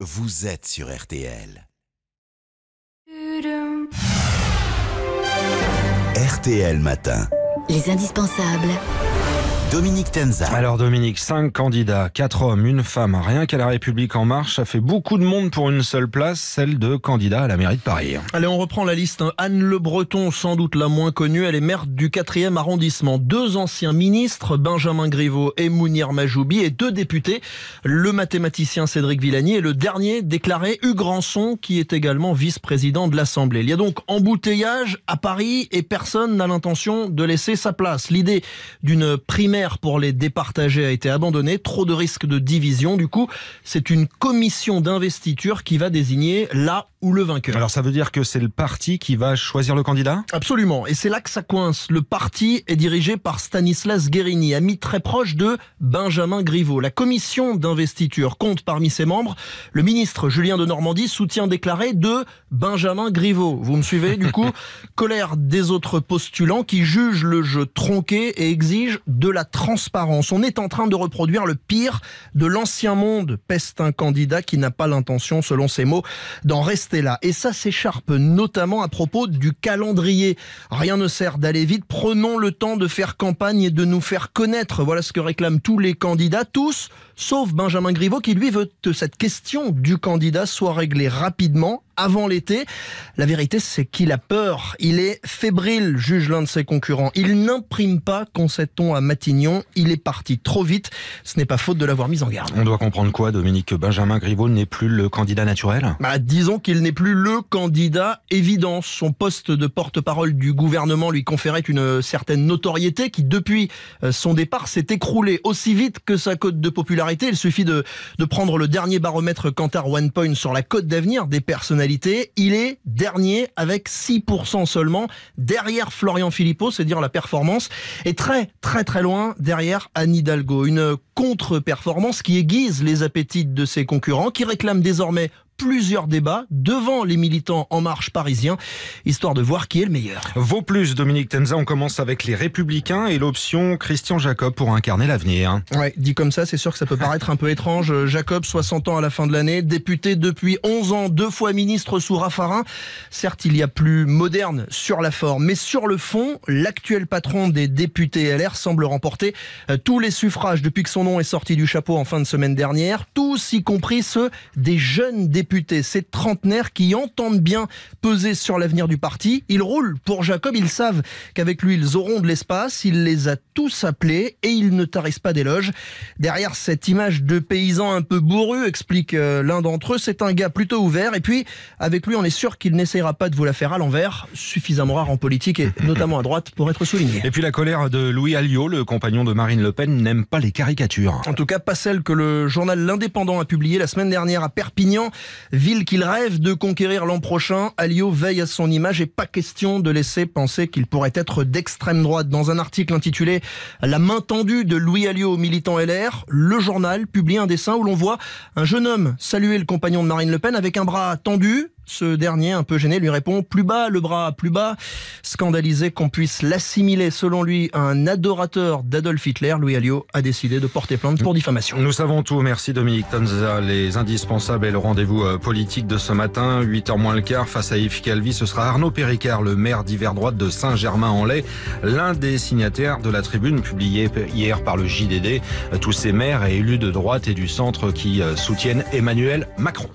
Vous êtes sur RTL. RTL Matin. Les indispensables. Dominique Tenza. Alors Dominique, cinq candidats, quatre hommes, une femme, rien qu'à La République en marche, a fait beaucoup de monde pour une seule place, celle de candidat à la mairie de Paris. Allez, on reprend la liste. Anne Le Breton, sans doute la moins connue, elle est maire du 4e arrondissement. Deux anciens ministres, Benjamin Griveaux et Mounir Majoubi, et deux députés, le mathématicien Cédric Villani et le dernier déclaré Ranson, qui est également vice-président de l'Assemblée. Il y a donc embouteillage à Paris et personne n'a l'intention de laisser sa place. L'idée d'une primaire pour les départager a été abandonné, trop de risques de division. Du coup, c'est une commission d'investiture qui va désigner là ou le vainqueur. Alors ça veut dire que c'est le parti qui va choisir le candidat Absolument, et c'est là que ça coince. Le parti est dirigé par Stanislas Guérini, ami très proche de Benjamin Griveaux. La commission d'investiture compte parmi ses membres le ministre Julien de Normandie, soutien déclaré de Benjamin Griveaux. Vous me suivez du coup Colère des autres postulants qui jugent le jeu tronqué et exigent de la transparence. On est en train de reproduire le pire de l'ancien monde, peste un candidat qui n'a pas l'intention, selon ses mots, d'en rester là. Et ça s'écharpe notamment à propos du calendrier. Rien ne sert d'aller vite, prenons le temps de faire campagne et de nous faire connaître. Voilà ce que réclament tous les candidats, tous, sauf Benjamin Griveaux qui lui veut que cette question du candidat soit réglée rapidement avant l'été. La vérité, c'est qu'il a peur. Il est fébrile, juge l'un de ses concurrents. Il n'imprime pas t on à Matignon. Il est parti trop vite. Ce n'est pas faute de l'avoir mis en garde. On doit comprendre quoi, Dominique, Benjamin Griveaux n'est plus le candidat naturel bah, Disons qu'il n'est plus le candidat évident. Son poste de porte-parole du gouvernement lui conférait une certaine notoriété qui, depuis euh, son départ, s'est écroulée aussi vite que sa cote de popularité. Il suffit de, de prendre le dernier baromètre Cantar One Point sur la cote d'avenir des personnalités il est dernier avec 6% seulement, derrière Florian Philippot, c'est à dire la performance, et très très très loin derrière Anne Hidalgo. Une contre-performance qui aiguise les appétits de ses concurrents, qui réclament désormais plusieurs débats devant les militants En Marche parisiens, histoire de voir qui est le meilleur. Vaut plus, Dominique Tenza, on commence avec les Républicains et l'option Christian Jacob pour incarner l'avenir. Ouais, dit comme ça, c'est sûr que ça peut paraître un peu étrange. Euh, Jacob, 60 ans à la fin de l'année, député depuis 11 ans, deux fois ministre sous Raffarin. Certes, il y a plus moderne sur la forme, mais sur le fond, l'actuel patron des députés LR semble remporter euh, tous les suffrages depuis que son nom est sorti du chapeau en fin de semaine dernière, tous y compris ceux des jeunes députés ces trentenaires qui entendent bien peser sur l'avenir du parti. Ils roulent pour Jacob, ils savent qu'avec lui, ils auront de l'espace. Il les a tous appelés et ils ne tarissent pas d'éloges. Derrière cette image de paysan un peu bourru, explique euh, l'un d'entre eux, c'est un gars plutôt ouvert. Et puis, avec lui, on est sûr qu'il n'essayera pas de vous la faire à l'envers, suffisamment rare en politique et notamment à droite pour être souligné. Et puis la colère de Louis Alliot, le compagnon de Marine Le Pen, n'aime pas les caricatures. En tout cas, pas celle que le journal L'Indépendant a publiée la semaine dernière à Perpignan ville qu'il rêve de conquérir l'an prochain. Alliot veille à son image et pas question de laisser penser qu'il pourrait être d'extrême droite. Dans un article intitulé La main tendue de Louis Alliot militant LR, le journal publie un dessin où l'on voit un jeune homme saluer le compagnon de Marine Le Pen avec un bras tendu, ce dernier, un peu gêné, lui répond Plus bas le bras, plus bas. Scandalisé qu'on puisse l'assimiler, selon lui, à un adorateur d'Adolf Hitler, Louis Alliot a décidé de porter plainte pour diffamation. Nous savons tout. Merci Dominique Tanza. Les indispensables et le rendez-vous euh, politique de ce matin, 8h moins le quart, face à Yves Calvi, ce sera Arnaud Péricard, le maire d'hiver droite de Saint-Germain-en-Laye, l'un des signataires de la tribune publiée hier par le JDD. Tous ces maires et élus de droite et du centre qui euh, soutiennent Emmanuel Macron.